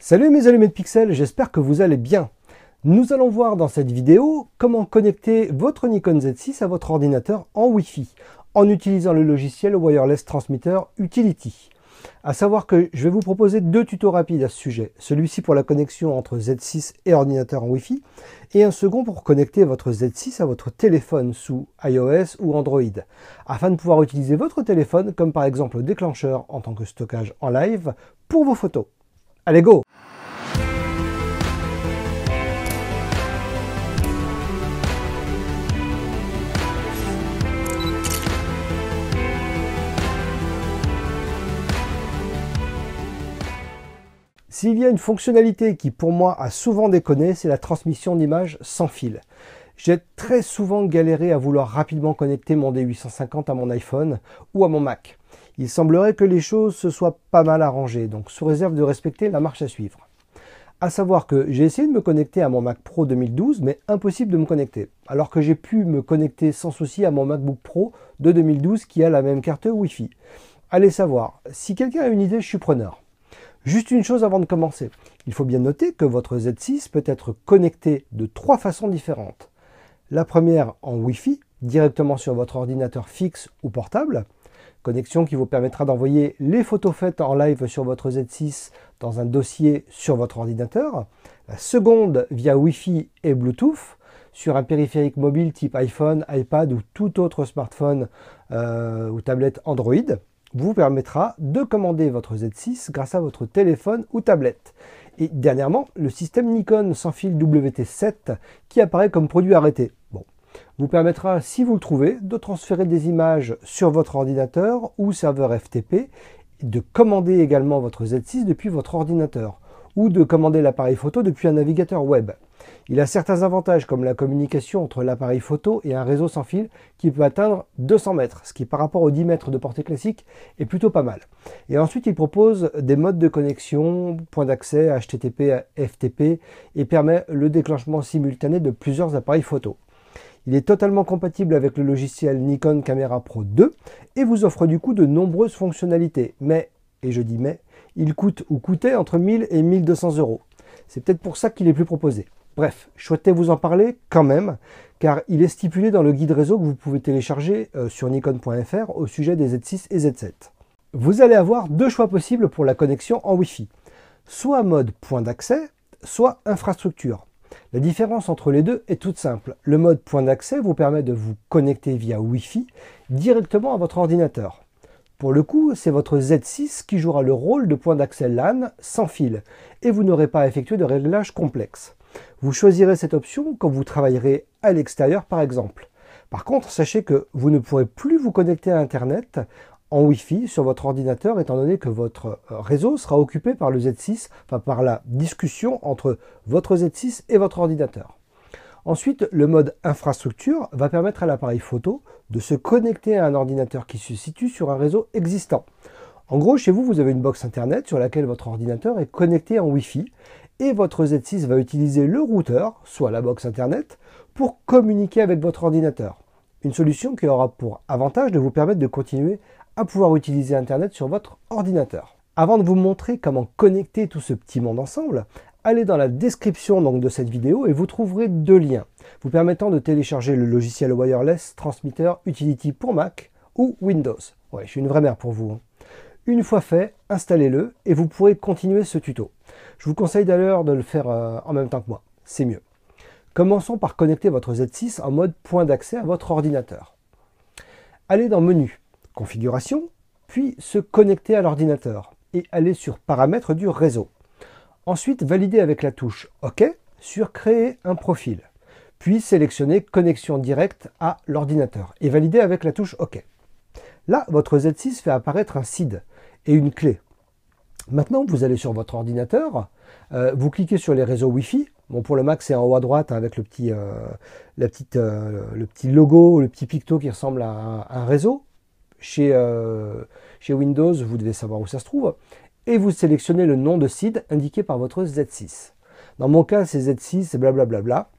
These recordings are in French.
Salut mes allumés de pixels, j'espère que vous allez bien. Nous allons voir dans cette vidéo comment connecter votre Nikon Z6 à votre ordinateur en Wi-Fi en utilisant le logiciel Wireless Transmitter Utility. À savoir que je vais vous proposer deux tutos rapides à ce sujet. Celui-ci pour la connexion entre Z6 et ordinateur en Wi-Fi et un second pour connecter votre Z6 à votre téléphone sous iOS ou Android afin de pouvoir utiliser votre téléphone comme par exemple déclencheur en tant que stockage en live pour vos photos. Allez, go S'il y a une fonctionnalité qui pour moi a souvent déconné, c'est la transmission d'images sans fil. J'ai très souvent galéré à vouloir rapidement connecter mon D850 à mon iPhone ou à mon Mac. Il semblerait que les choses se soient pas mal arrangées, donc sous réserve de respecter la marche à suivre. À savoir que j'ai essayé de me connecter à mon Mac Pro 2012, mais impossible de me connecter. Alors que j'ai pu me connecter sans souci à mon MacBook Pro de 2012 qui a la même carte Wi-Fi. Allez savoir, si quelqu'un a une idée, je suis preneur. Juste une chose avant de commencer, il faut bien noter que votre Z6 peut être connecté de trois façons différentes. La première en Wi-Fi, directement sur votre ordinateur fixe ou portable qui vous permettra d'envoyer les photos faites en live sur votre Z6 dans un dossier sur votre ordinateur. La seconde via Wi-Fi et Bluetooth sur un périphérique mobile type iPhone, iPad ou tout autre smartphone euh, ou tablette Android vous permettra de commander votre Z6 grâce à votre téléphone ou tablette. Et dernièrement, le système Nikon sans fil WT7 qui apparaît comme produit arrêté. Bon, vous permettra, si vous le trouvez, de transférer des images sur votre ordinateur ou serveur FTP, de commander également votre Z6 depuis votre ordinateur ou de commander l'appareil photo depuis un navigateur web. Il a certains avantages comme la communication entre l'appareil photo et un réseau sans fil qui peut atteindre 200 mètres, ce qui par rapport aux 10 mètres de portée classique est plutôt pas mal. Et ensuite il propose des modes de connexion, points d'accès HTTP, FTP et permet le déclenchement simultané de plusieurs appareils photo. Il est totalement compatible avec le logiciel Nikon Camera Pro 2 et vous offre du coup de nombreuses fonctionnalités. Mais, et je dis mais, il coûte ou coûtait entre 1000 et 1200 euros. C'est peut-être pour ça qu'il est plus proposé. Bref, je souhaitais vous en parler quand même, car il est stipulé dans le guide réseau que vous pouvez télécharger euh, sur nikon.fr au sujet des Z6 et Z7. Vous allez avoir deux choix possibles pour la connexion en Wi-Fi, soit mode point d'accès, soit infrastructure. La différence entre les deux est toute simple. Le mode point d'accès vous permet de vous connecter via Wi-Fi directement à votre ordinateur. Pour le coup, c'est votre Z6 qui jouera le rôle de point d'accès LAN sans fil et vous n'aurez pas à effectuer de réglages complexes. Vous choisirez cette option quand vous travaillerez à l'extérieur par exemple. Par contre, sachez que vous ne pourrez plus vous connecter à Internet en Wi-Fi sur votre ordinateur, étant donné que votre euh, réseau sera occupé par le Z6, enfin par la discussion entre votre Z6 et votre ordinateur. Ensuite, le mode infrastructure va permettre à l'appareil photo de se connecter à un ordinateur qui se situe sur un réseau existant. En gros, chez vous, vous avez une box Internet sur laquelle votre ordinateur est connecté en Wi-Fi et votre Z6 va utiliser le routeur, soit la box Internet, pour communiquer avec votre ordinateur. Une solution qui aura pour avantage de vous permettre de continuer à pouvoir utiliser Internet sur votre ordinateur. Avant de vous montrer comment connecter tout ce petit monde ensemble, allez dans la description donc, de cette vidéo et vous trouverez deux liens vous permettant de télécharger le logiciel Wireless Transmitter Utility pour Mac ou Windows. Ouais, je suis une vraie mère pour vous. Hein. Une fois fait, installez-le et vous pourrez continuer ce tuto. Je vous conseille d'ailleurs de le faire euh, en même temps que moi, c'est mieux. Commençons par connecter votre Z6 en mode point d'accès à votre ordinateur. Allez dans Menu, Configuration, puis se connecter à l'ordinateur et aller sur Paramètres du réseau. Ensuite, valider avec la touche OK sur Créer un profil, puis sélectionner Connexion directe à l'ordinateur et valider avec la touche OK. Là, votre Z6 fait apparaître un SID et une clé. Maintenant, vous allez sur votre ordinateur, euh, vous cliquez sur les réseaux Wi-Fi. Bon, pour le Mac, c'est en haut à droite avec le petit, euh, la petite, euh, le petit logo, le petit picto qui ressemble à un réseau. Euh, chez, Windows, vous devez savoir où ça se trouve, et vous sélectionnez le nom de site indiqué par votre Z6. Dans mon cas, c'est Z6, blablabla.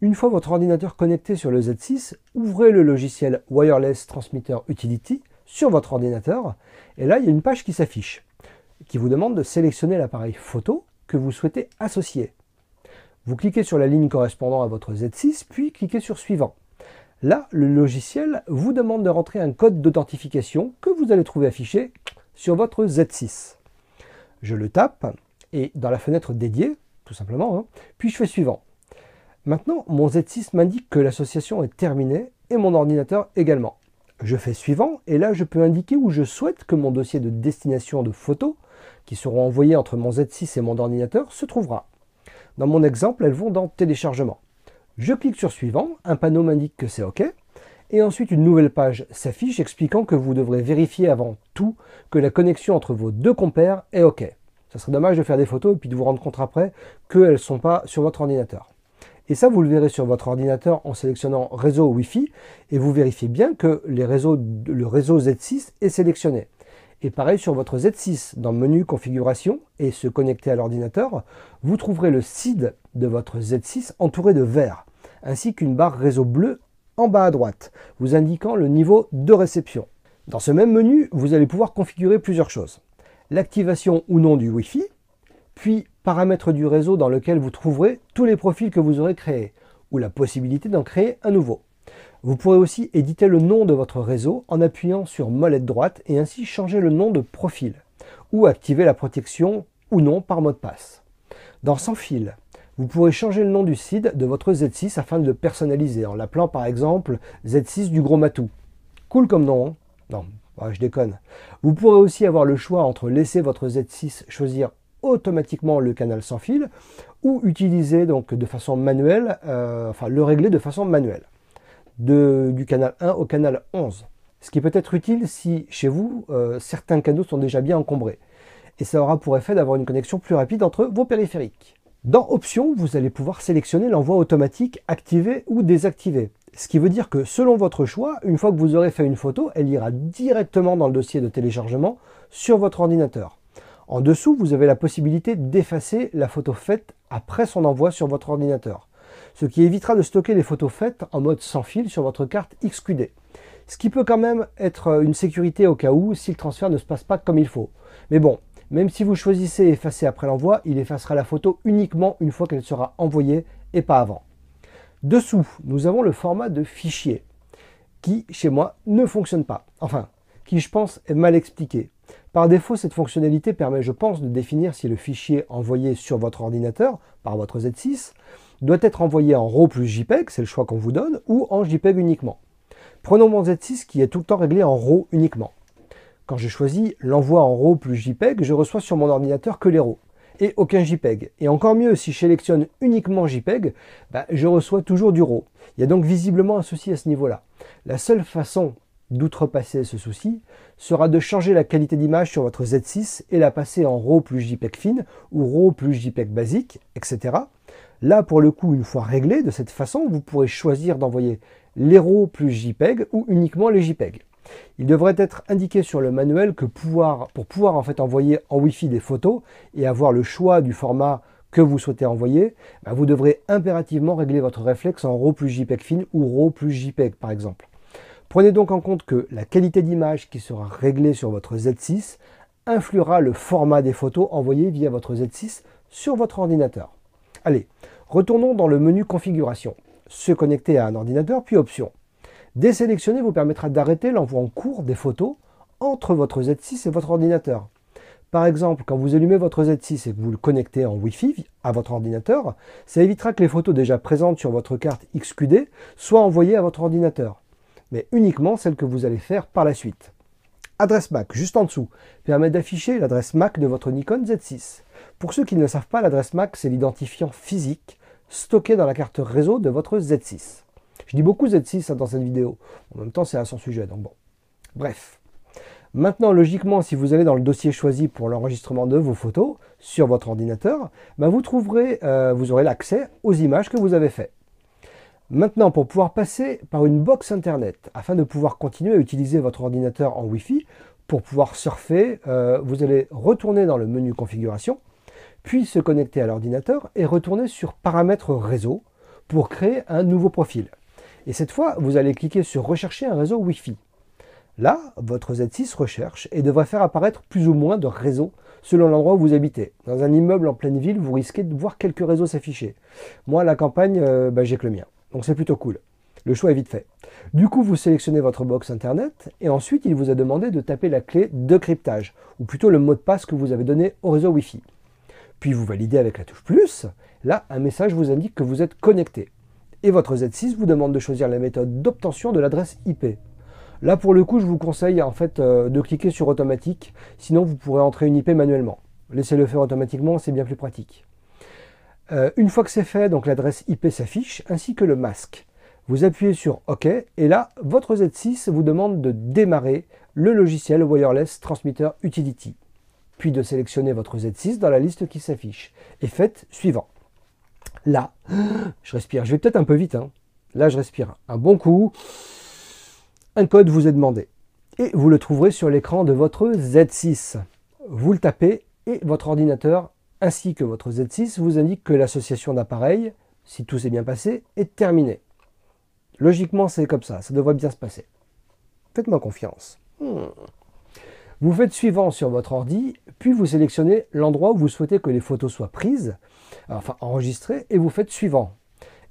Une fois votre ordinateur connecté sur le Z6, ouvrez le logiciel Wireless Transmitter Utility sur votre ordinateur, et là, il y a une page qui s'affiche, qui vous demande de sélectionner l'appareil photo que vous souhaitez associer. Vous cliquez sur la ligne correspondant à votre Z6, puis cliquez sur Suivant. Là, le logiciel vous demande de rentrer un code d'authentification que vous allez trouver affiché sur votre Z6. Je le tape et dans la fenêtre dédiée, tout simplement, hein, puis je fais suivant. Maintenant, mon Z6 m'indique que l'association est terminée et mon ordinateur également. Je fais suivant et là, je peux indiquer où je souhaite que mon dossier de destination de photos, qui seront envoyées entre mon Z6 et mon ordinateur, se trouvera. Dans mon exemple, elles vont dans téléchargement. Je clique sur Suivant, un panneau m'indique que c'est OK, et ensuite une nouvelle page s'affiche expliquant que vous devrez vérifier avant tout que la connexion entre vos deux compères est OK. Ça serait dommage de faire des photos et puis de vous rendre compte après qu'elles ne sont pas sur votre ordinateur. Et ça, vous le verrez sur votre ordinateur en sélectionnant réseau Wi-Fi et vous vérifiez bien que le réseau Z6 est sélectionné. Et pareil sur votre Z6, dans menu configuration et se connecter à l'ordinateur, vous trouverez le SID de votre Z6 entouré de vert, ainsi qu'une barre réseau bleue en bas à droite, vous indiquant le niveau de réception. Dans ce même menu, vous allez pouvoir configurer plusieurs choses. L'activation ou non du Wi-Fi, puis paramètres du réseau dans lequel vous trouverez tous les profils que vous aurez créés, ou la possibilité d'en créer un nouveau. Vous pourrez aussi éditer le nom de votre réseau en appuyant sur molette droite et ainsi changer le nom de profil ou activer la protection ou non par mot de passe. Dans Sans fil, vous pourrez changer le nom du site de votre Z6 afin de le personnaliser en l'appelant par exemple Z6 du Gros Matou. Cool comme nom, hein Non, je déconne. Vous pourrez aussi avoir le choix entre laisser votre Z6 choisir automatiquement le canal sans fil ou utiliser donc de façon manuelle, euh, enfin le régler de façon manuelle du canal 1 au canal 11. Ce qui peut être utile si, chez vous, euh, certains canaux sont déjà bien encombrés. Et ça aura pour effet d'avoir une connexion plus rapide entre vos périphériques. Dans Options, vous allez pouvoir sélectionner l'envoi automatique activé ou désactivé. Ce qui veut dire que selon votre choix, une fois que vous aurez fait une photo, elle ira directement dans le dossier de téléchargement sur votre ordinateur. En dessous, vous avez la possibilité d'effacer la photo faite après son envoi sur votre ordinateur ce qui évitera de stocker les photos faites en mode sans fil sur votre carte XQD. Ce qui peut quand même être euh, une sécurité au cas où si le transfert ne se passe pas comme il faut. Mais bon, même si vous choisissez effacer après l'envoi, il effacera la photo uniquement une fois qu'elle sera envoyée et pas avant. Dessous, nous avons le format de fichier qui, chez moi, ne fonctionne pas. Enfin, qui, je pense, est mal expliqué. Par défaut, cette fonctionnalité permet, je pense, de définir si le fichier envoyé sur votre ordinateur, par votre Z6, doit être envoyé en RAW plus JPEG, c'est le choix qu'on vous donne, ou en JPEG uniquement. Prenons mon Z6 qui est tout le temps réglé en RAW uniquement. Quand je choisis l'envoi en RAW plus JPEG, je reçois sur mon ordinateur que les RAW et aucun JPEG. Et encore mieux, si je sélectionne uniquement JPEG, bah, je reçois toujours du RAW. Il y a donc visiblement un souci à ce niveau-là. La seule façon d'outrepasser ce souci sera de changer la qualité d'image sur votre Z6 et la passer en RAW plus JPEG fine ou RAW plus JPEG basique, etc. Là, pour le coup, une fois réglé de cette façon, vous pourrez choisir d'envoyer les RAW plus JPEG ou uniquement les JPEG. Il devrait être indiqué sur le manuel que pour pouvoir en fait envoyer en Wi-Fi des photos et avoir le choix du format que vous souhaitez envoyer, bah, vous devrez impérativement régler votre réflexe en RAW plus JPEG fine ou RAW plus JPEG par exemple. Prenez donc en compte que la qualité d'image qui sera réglée sur votre Z6 influera le format des photos envoyées via votre Z6 sur votre ordinateur. Allez, retournons dans le menu Configuration, se connecter à un ordinateur puis Options. Désélectionner vous permettra d'arrêter l'envoi en cours des photos entre votre Z6 et votre ordinateur. Par exemple, quand vous allumez votre Z6 et que vous le connectez en Wi-Fi à votre ordinateur, ça évitera que les photos déjà présentes sur votre carte XQD soient envoyées à votre ordinateur, mais uniquement celles que vous allez faire par la suite. Adresse MAC, juste en dessous, permet d'afficher l'adresse MAC de votre Nikon Z6. Pour ceux qui ne le savent pas, l'adresse MAC, c'est l'identifiant physique stocké dans la carte réseau de votre Z6. Je dis beaucoup Z6 hein, dans cette vidéo. En même temps, c'est à son sujet, donc bon. Bref. Maintenant, logiquement, si vous allez dans le dossier choisi pour l'enregistrement de vos photos sur votre ordinateur, bah, vous trouverez, euh, vous aurez l'accès aux images que vous avez faites. Maintenant, pour pouvoir passer par une box Internet, afin de pouvoir continuer à utiliser votre ordinateur en Wi-Fi, pour pouvoir surfer, euh, vous allez retourner dans le menu configuration, puis se connecter à l'ordinateur et retourner sur paramètres réseau pour créer un nouveau profil. Et cette fois, vous allez cliquer sur rechercher un réseau Wi-Fi. Là, votre Z6 recherche et devrait faire apparaître plus ou moins de réseaux selon l'endroit où vous habitez. Dans un immeuble en pleine ville, vous risquez de voir quelques réseaux s'afficher. Moi, à la campagne, euh, bah, j'ai que le mien. Donc c'est plutôt cool. Le choix est vite fait. Du coup, vous sélectionnez votre box Internet et ensuite, il vous a demandé de taper la clé de cryptage, ou plutôt le mot de passe que vous avez donné au réseau Wi-Fi. Puis vous validez avec la touche plus. Là, un message vous indique que vous êtes connecté. Et votre Z6 vous demande de choisir la méthode d'obtention de l'adresse IP. Là, pour le coup, je vous conseille en fait euh, de cliquer sur automatique, sinon vous pourrez entrer une IP manuellement. Laissez-le faire automatiquement, c'est bien plus pratique. Euh, une fois que c'est fait, donc l'adresse IP s'affiche, ainsi que le masque. Vous appuyez sur OK, et là, votre Z6 vous demande de démarrer le logiciel Wireless Transmitter Utility, puis de sélectionner votre Z6 dans la liste qui s'affiche, et faites suivant. Là, je respire, je vais peut-être un peu vite, hein. là je respire un bon coup, un code vous est demandé, et vous le trouverez sur l'écran de votre Z6. Vous le tapez, et votre ordinateur ainsi que votre Z6 vous indique que l'association d'appareils, si tout s'est bien passé, est terminée. Logiquement, c'est comme ça, ça devrait bien se passer. Faites-moi confiance. Hmm. Vous faites suivant sur votre ordi, puis vous sélectionnez l'endroit où vous souhaitez que les photos soient prises, enfin enregistrées, et vous faites suivant.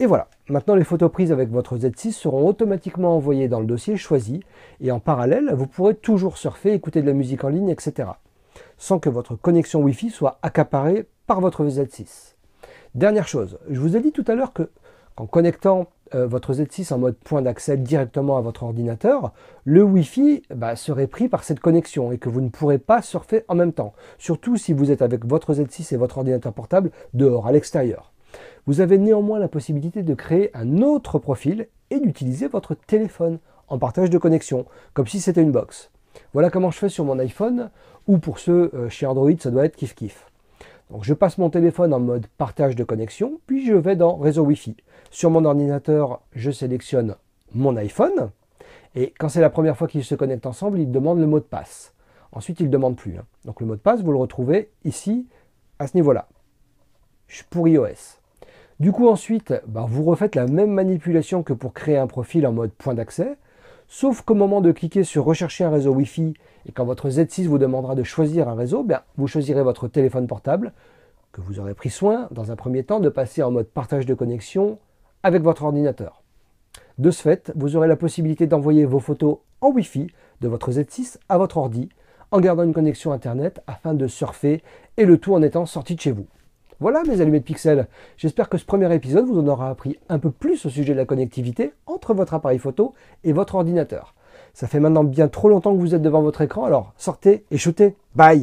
Et voilà, maintenant les photos prises avec votre Z6 seront automatiquement envoyées dans le dossier choisi, et en parallèle, vous pourrez toujours surfer, écouter de la musique en ligne, etc sans que votre connexion Wi-Fi soit accaparée par votre Z6. Dernière chose, je vous ai dit tout à l'heure que en connectant euh, votre Z6 en mode point d'accès directement à votre ordinateur, le Wi-Fi bah, serait pris par cette connexion et que vous ne pourrez pas surfer en même temps, surtout si vous êtes avec votre Z6 et votre ordinateur portable dehors, à l'extérieur. Vous avez néanmoins la possibilité de créer un autre profil et d'utiliser votre téléphone en partage de connexion, comme si c'était une box. Voilà comment je fais sur mon iPhone ou pour ceux euh, chez Android, ça doit être kiff kiff. Donc je passe mon téléphone en mode partage de connexion, puis je vais dans réseau Wi-Fi. Sur mon ordinateur, je sélectionne mon iPhone, et quand c'est la première fois qu'ils se connectent ensemble, ils demandent le mot de passe. Ensuite, ils ne demandent plus. Hein. Donc le mot de passe, vous le retrouvez ici, à ce niveau-là, pour iOS. Du coup, ensuite, bah, vous refaites la même manipulation que pour créer un profil en mode point d'accès. Sauf qu'au moment de cliquer sur rechercher un réseau Wi-Fi et quand votre Z6 vous demandera de choisir un réseau, bien, vous choisirez votre téléphone portable que vous aurez pris soin dans un premier temps de passer en mode partage de connexion avec votre ordinateur. De ce fait, vous aurez la possibilité d'envoyer vos photos en Wi-Fi de votre Z6 à votre ordi en gardant une connexion Internet afin de surfer et le tout en étant sorti de chez vous. Voilà mes de pixels, j'espère que ce premier épisode vous en aura appris un peu plus au sujet de la connectivité entre votre appareil photo et votre ordinateur. Ça fait maintenant bien trop longtemps que vous êtes devant votre écran, alors sortez et shootez. Bye